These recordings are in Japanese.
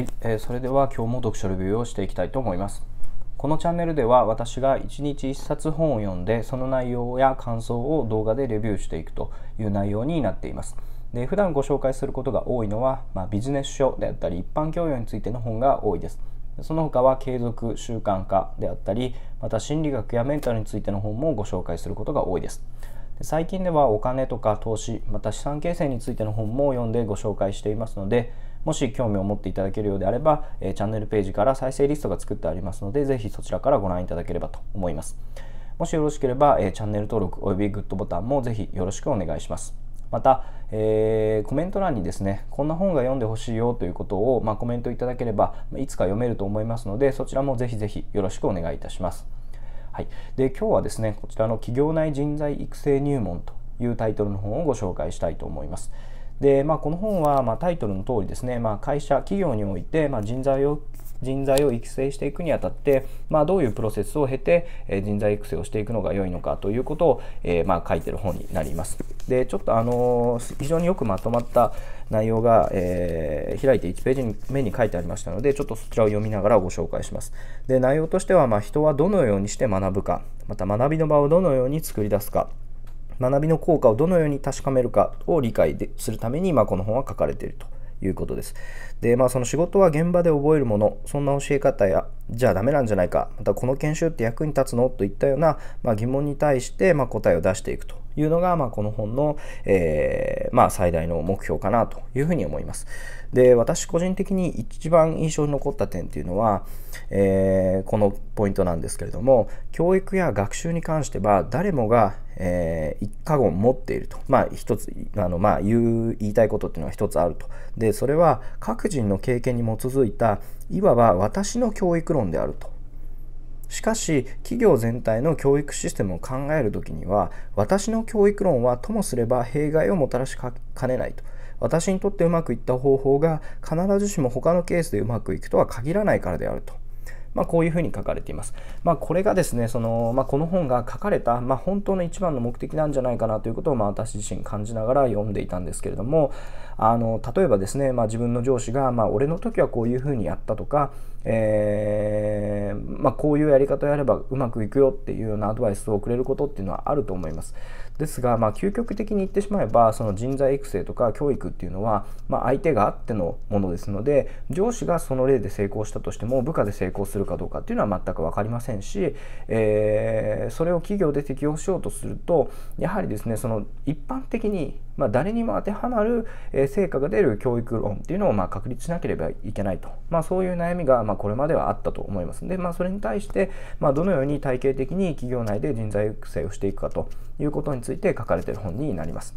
はい、えー、それでは今日も読書レビューをしていきたいと思いますこのチャンネルでは私が1日1冊本を読んでその内容や感想を動画でレビューしていくという内容になっていますで普段ご紹介することが多いのは、まあ、ビジネス書であったり一般教養についての本が多いですその他は継続習慣化であったりまた心理学やメンタルについての本もご紹介することが多いです最近ではお金とか投資また資産形成についての本も読んでご紹介していますのでもし興味を持っていただけるようであれば、えチャンネルページから再生リストが作ってありますので、ぜひそちらからご覧いただければと思います。もしよろしければ、えチャンネル登録およびグッドボタンもぜひよろしくお願いします。また、えー、コメント欄にですねこんな本が読んでほしいよということを、まあ、コメントいただければいつか読めると思いますのでそちらもぜひぜひよろしくお願いいたします。はい、で今日はですねこちらの企業内人材育成入門というタイトルの本をご紹介したいと思います。で、まあ、この本は、まタイトルの通りですね、まあ、会社、企業において、ま人材を人材を育成していくにあたって、まあ、どういうプロセスを経て、え人材育成をしていくのが良いのかということを、えー、まあ、書いてる本になります。でちょっと、あのー、非常によくまとまった内容が、えー、開いて1ページ目に書いてありましたのでちょっとそちらを読みながらご紹介します。で内容としては、まあ、人はどのようにして学ぶかまた学びの場をどのように作り出すか。学びの効果をどのように確かめるかを理解するために、まあ、この本は書かれているということです。で、まあ、その仕事は現場で覚えるもの、そんな教え方や、じゃあダメなんじゃないか、またこの研修って役に立つのといったような、まあ、疑問に対して、まあ、答えを出していくというのが、まあ、この本の、えー、まあ、最大の目標かなというふうに思います。で、私個人的に一番印象に残った点というのは、えー、このポイントなんですけれども、教育や学習に関しては誰もが、えー、一過言持っていると。まあ、一つ、あの、まあ、言う、言いたいことっていうのは一つあると。で、それは各人の経験に基づいた、いわば私の教育論であると。しかし企業全体の教育システムを考える時には私の教育論はともすれば弊害をもたらしかねないと私にとってうまくいった方法が必ずしも他のケースでうまくいくとは限らないからであると。まあ、こういうふうに書かれています。まあ、これがですね、そのまあ、この本が書かれた、まあ、本当の一番の目的なんじゃないかなということを、まあ、私自身感じながら読んでいたんですけれども、あの例えばですね、まあ、自分の上司が、まあ、俺の時はこういうふうにやったとか、えーまあ、こういうやり方やればうまくいくよっていうようなアドバイスをくれることっていうのはあると思います。ですが、まあ、究極的に言ってしまえばその人材育成とか教育っていうのは、まあ、相手があってのものですので上司がその例で成功したとしても部下で成功するかどうかっていうのは全く分かりませんし、えー、それを企業で適用しようとするとやはりですねその一般的にまあ、誰にも当てはまる、え成果が出る教育論っていうのをま確立しなければいけないと、まあ、そういう悩みがまこれまではあったと思いますので、まあ、それに対して、まどのように体系的に企業内で人材育成をしていくかということについて書かれている本になります。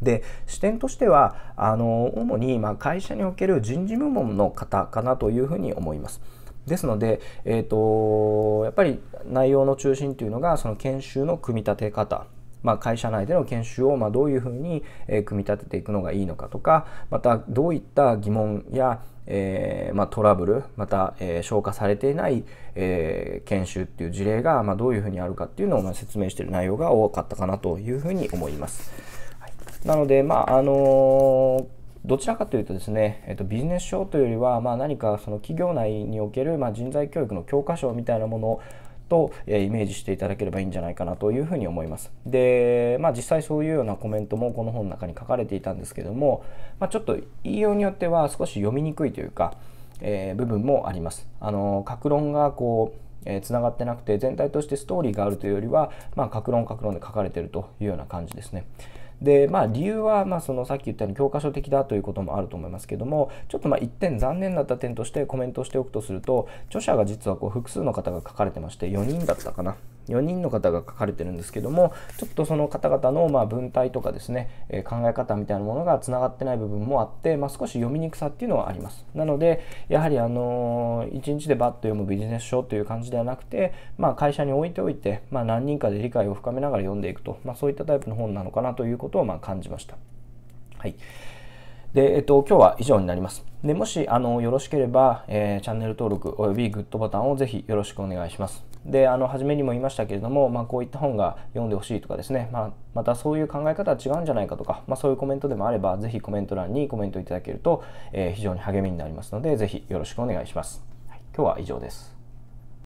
で視点としてはあの主にま会社における人事部門の方かなというふうに思います。ですので、えーと、とやっぱり内容の中心というのがその研修の組み立て方まあ、会社内での研修をまどういうふうに、え組み立てていくのがいいのかとかまたどういった疑問や、えー、まあ、トラブルまた、えー、消化されていない、えー、研修っていう事例が、まあ、どういうふうにあるかっていうのを、ま説明している内容が多かったかなというふうに思います。はい、なので、まああのどちらかというとですね、えっと、ビジネス書というよりは、まあ、何かその企業内における、ま人材教育の教科書みたいなものと、えイメージしていただければいいんじゃないかなというふうに思います。で、まあ、実際そういうようなコメントもこの本の中に書かれていたんですけども、まあ、ちょっと言いようによっては少し読みにくいというか、えー、部分もあります。あの格論がこうえー、繋がってなくて全体としてストーリーがあるというよりは、まあ、格論格論で書かれてるというような感じですね。で、まあ、理由は、まあ、そのさっき言ったように教科書的だということもあると思いますけどもちょっとまあ1点残念だった点としてコメントしておくとすると著者が実はこう複数の方が書かれてまして4人だったかな。4人の方が書かれてるんですけどもちょっとその方々のま文体とかですね、え考え方みたいなものがつながってない部分もあって、まあ、少し読みにくさっていうのはありますなのでやはりあのー、1日でバッと読むビジネス書という感じではなくて、まあ、会社に置いておいて、まあ、何人かで理解を深めながら読んでいくと、まそういったタイプの本なのかなということをま感じました。はいで、えっと、今日は以上になります。でもし、あの、よろしければ、えー、チャンネル登録およびグッドボタンをぜひよろしくお願いします。であの初めにも言いましたけれども、まあ、こういった本が読んでほしいとかですね、まあ、またそういう考え方は違うんじゃないかとか、まあ、そういうコメントでもあればぜひコメント欄にコメントいただけると、えー、非常に励みになりますのでぜひよろしくお願いします。はい、今日は以上です。